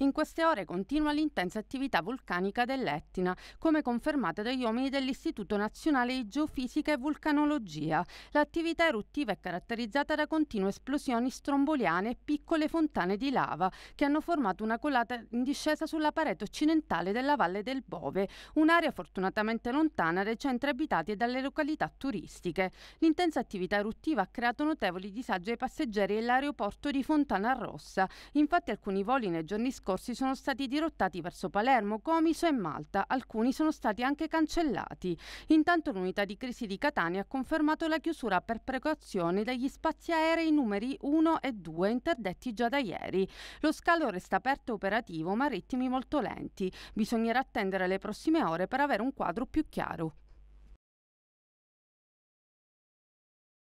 In queste ore continua l'intensa attività vulcanica dell'Etna, come confermata dagli uomini dell'Istituto Nazionale di Geofisica e Vulcanologia. L'attività eruttiva è caratterizzata da continue esplosioni stromboliane e piccole fontane di lava che hanno formato una colata in discesa sulla parete occidentale della Valle del Bove, un'area fortunatamente lontana dai centri abitati e dalle località turistiche. L'intensa attività eruttiva ha creato notevoli disagi ai passeggeri dell'aeroporto di Fontana Rossa. Infatti alcuni voli nei giorni scorsi soccorsi sono stati dirottati verso Palermo, Comiso e Malta, alcuni sono stati anche cancellati. Intanto l'unità di crisi di Catania ha confermato la chiusura per precauzione degli spazi aerei numeri 1 e 2 interdetti già da ieri. Lo scalo resta aperto e operativo, ma a ritmi molto lenti. Bisognerà attendere le prossime ore per avere un quadro più chiaro.